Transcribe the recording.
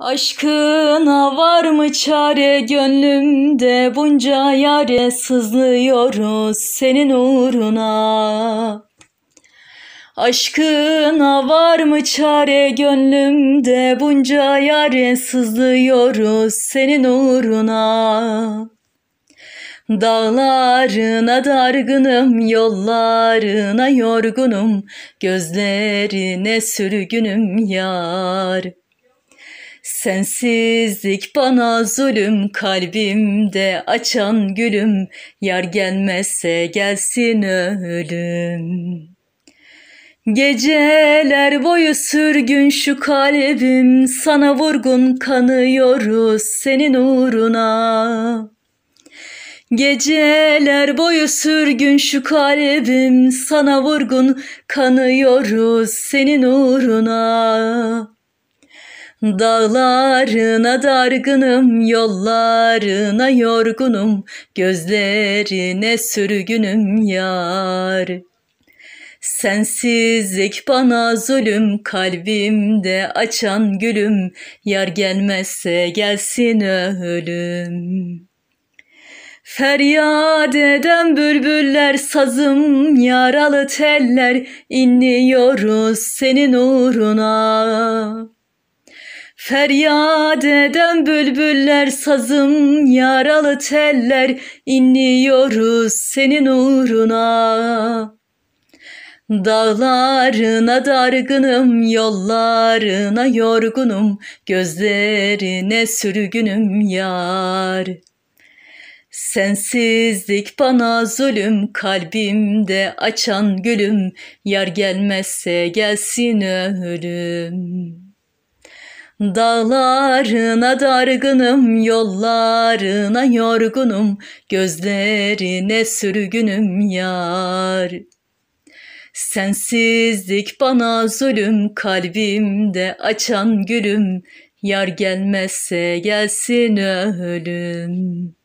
Aşkına var mı çare gönlümde bunca yare sızlıyoruz senin uğruna. Aşkına var mı çare gönlümde bunca yare sızlıyoruz senin uğruna. Dağlarına dargınım, yollarına yorgunum, gözlerine sürgünüm yar.'' Sensizlik bana zulüm kalbimde açan gülüm Yar gelmezse gelsin ölüm Geceler boyu sürgün şu kalbim Sana vurgun kanıyoruz senin uğruna Geceler boyu sürgün şu kalbim Sana vurgun kanıyoruz senin uğruna Dağlarına dargınım, yollarına yorgunum, gözlerine sürgünüm yar. Sensizlik bana zulüm, kalbimde açan gülüm, yar gelmezse gelsin ölüm. Feryat eden bülbüller, sazım yaralı teller, inliyoruz senin uğruna.'' Feryat eden bülbüller sazım yaralı teller inliyoruz senin uğruna. Dağlarına dargınım, yollarına yorgunum, gözlerine sürgünüm yar. Sensizlik bana zulüm, kalbimde açan gülüm, yar gelmezse gelsin ölüm. Dağlarına dargınım, yollarına yorgunum, gözlerine sürgünüm yar. Sensizlik bana zulüm, kalbimde açan gülüm, yar gelmezse gelsin ölüm.